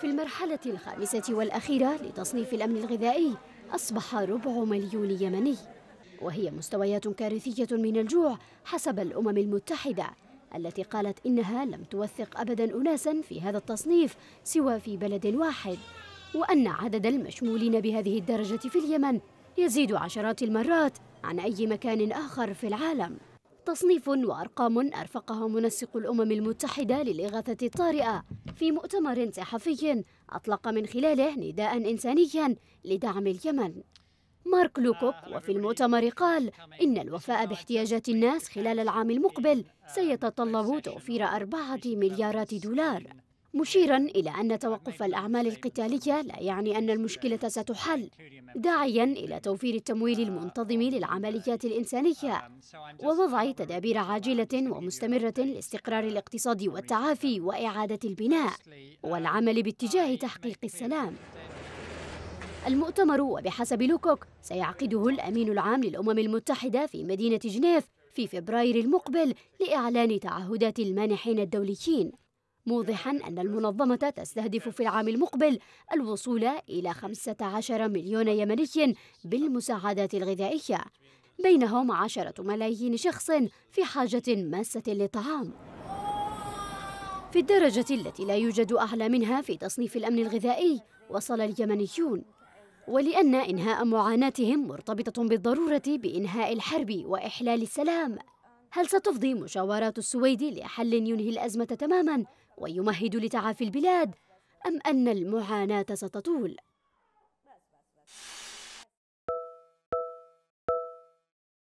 في المرحلة الخامسة والأخيرة لتصنيف الأمن الغذائي أصبح ربع مليون يمني وهي مستويات كارثية من الجوع حسب الأمم المتحدة التي قالت إنها لم توثق أبدا أناسا في هذا التصنيف سوى في بلد واحد وأن عدد المشمولين بهذه الدرجة في اليمن يزيد عشرات المرات عن أي مكان آخر في العالم تصنيف وأرقام أرفقها منسق الأمم المتحدة للإغاثة الطارئة في مؤتمر صحفي أطلق من خلاله نداء إنسانيا لدعم اليمن مارك لوكوك وفي المؤتمر قال إن الوفاء باحتياجات الناس خلال العام المقبل سيتطلب توفير أربعة مليارات دولار مشيرا إلى أن توقف الأعمال القتالية لا يعني أن المشكلة ستحل داعيا إلى توفير التمويل المنتظم للعمليات الإنسانية ووضع تدابير عاجلة ومستمرة لاستقرار الاقتصاد والتعافي وإعادة البناء والعمل باتجاه تحقيق السلام المؤتمر وبحسب لوكوك سيعقده الأمين العام للأمم المتحدة في مدينة جنيف في فبراير المقبل لإعلان تعهدات المانحين الدوليين موضحا أن المنظمة تستهدف في العام المقبل الوصول إلى 15 مليون يمني بالمساعدات الغذائية بينهم عشرة ملايين شخص في حاجة ماسة للطعام في الدرجة التي لا يوجد أعلى منها في تصنيف الأمن الغذائي وصل اليمنيون ولأن إنهاء معاناتهم مرتبطة بالضرورة بإنهاء الحرب وإحلال السلام هل ستفضي مشاورات السويد لحل ينهي الأزمة تماما ويمهد لتعافي البلاد أم أن المعاناة ستطول؟